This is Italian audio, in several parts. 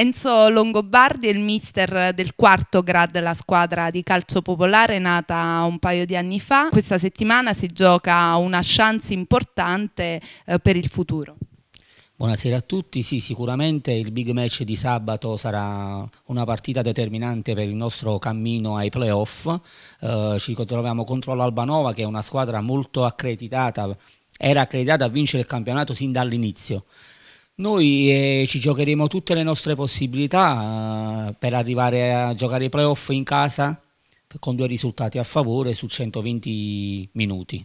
Enzo Longobardi è il mister del quarto grad, la squadra di calcio popolare nata un paio di anni fa. Questa settimana si gioca una chance importante eh, per il futuro. Buonasera a tutti, sì sicuramente il big match di sabato sarà una partita determinante per il nostro cammino ai playoff, eh, ci troviamo contro l'Albanova che è una squadra molto accreditata, era accreditata a vincere il campionato sin dall'inizio, noi eh, ci giocheremo tutte le nostre possibilità eh, per arrivare a giocare i playoff in casa con due risultati a favore su 120 minuti.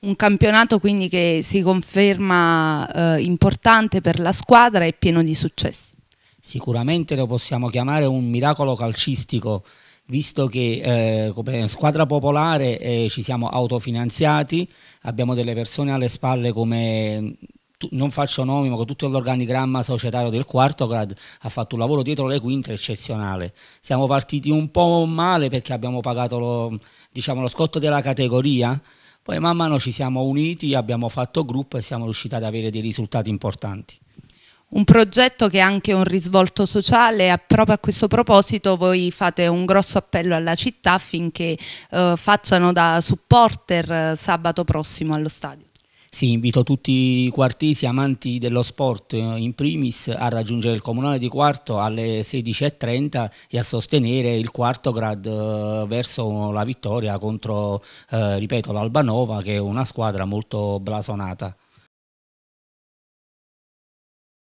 Un campionato quindi che si conferma eh, importante per la squadra e pieno di successi. Sicuramente lo possiamo chiamare un miracolo calcistico, visto che eh, come squadra popolare eh, ci siamo autofinanziati, abbiamo delle persone alle spalle come tu, non faccio nomi, ma con tutto l'organigramma societario del quarto grad ha fatto un lavoro dietro le quinte eccezionale. Siamo partiti un po' male perché abbiamo pagato lo, diciamo, lo scotto della categoria, poi man mano ci siamo uniti, abbiamo fatto gruppo e siamo riusciti ad avere dei risultati importanti. Un progetto che ha anche un risvolto sociale, proprio a questo proposito voi fate un grosso appello alla città affinché eh, facciano da supporter eh, sabato prossimo allo stadio. Sì, invito tutti i quartesi amanti dello sport eh, in primis a raggiungere il Comunale di Quarto alle 16.30 e a sostenere il quarto grad eh, verso la vittoria contro, eh, ripeto, l'Albanova che è una squadra molto blasonata.